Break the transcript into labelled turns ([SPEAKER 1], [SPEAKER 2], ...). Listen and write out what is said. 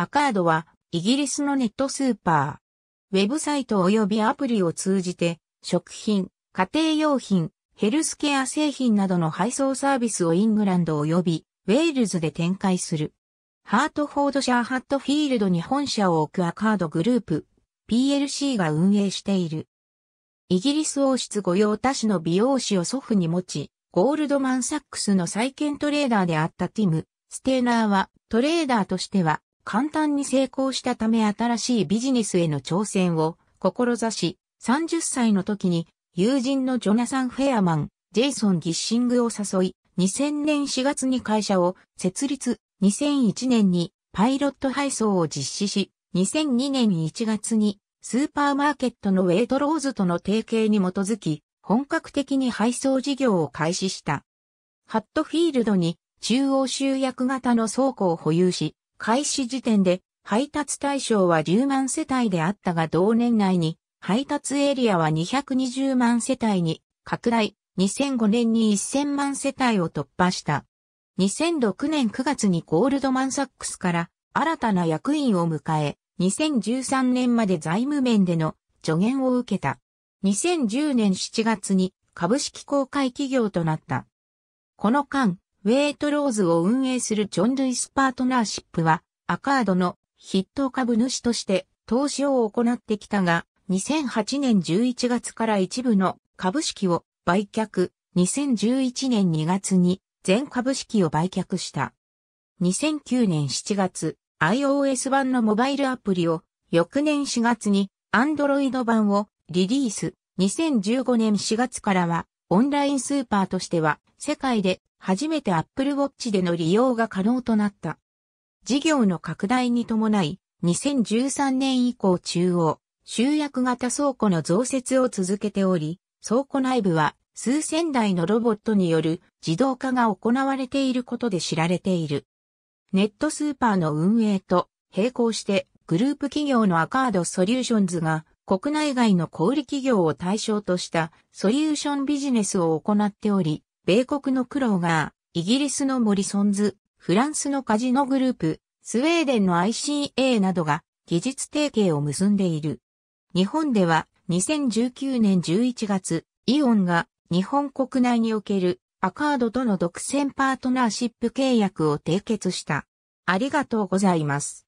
[SPEAKER 1] アカードはイギリスのネットスーパー、ウェブサイト及びアプリを通じて食品、家庭用品、ヘルスケア製品などの配送サービスをイングランド及びウェールズで展開する。ハートフォードシャーハットフィールドに本社を置くアカードグループ、PLC が運営している。イギリス王室御用達の美容師を祖父に持ち、ゴールドマンサックスの再建トレーダーであったティム・ステーナーはトレーダーとしては簡単に成功したため新しいビジネスへの挑戦を志し、30歳の時に友人のジョナサン・フェアマン、ジェイソン・ギッシングを誘い、2000年4月に会社を設立、2001年にパイロット配送を実施し、2002年1月にスーパーマーケットのウェイトローズとの提携に基づき、本格的に配送事業を開始した。ハットフィールドに中央集約型の倉庫を保有し、開始時点で配達対象は10万世帯であったが同年内に配達エリアは220万世帯に拡大、2005年に1000万世帯を突破した。2006年9月にゴールドマンサックスから新たな役員を迎え、2013年まで財務面での助言を受けた。2010年7月に株式公開企業となった。この間、ウェイトローズを運営するチョンルイスパートナーシップは、アカードの筆頭株主として投資を行ってきたが、2008年11月から一部の株式を売却、2011年2月に全株式を売却した。2009年7月、iOS 版のモバイルアプリを、翌年4月に Android 版をリリース。2015年4月からは、オンラインスーパーとしては、世界で初めて Apple Watch での利用が可能となった。事業の拡大に伴い、2013年以降中央、集約型倉庫の増設を続けており、倉庫内部は数千台のロボットによる自動化が行われていることで知られている。ネットスーパーの運営と並行してグループ企業のアカードソリューションズが国内外の小売企業を対象としたソリューションビジネスを行っており、米国のクローガー、イギリスのモリソンズ、フランスのカジノグループ、スウェーデンの ICA などが技術提携を結んでいる。日本では2019年11月、イオンが日本国内におけるアカードとの独占パートナーシップ契約を締結した。ありがとうございます。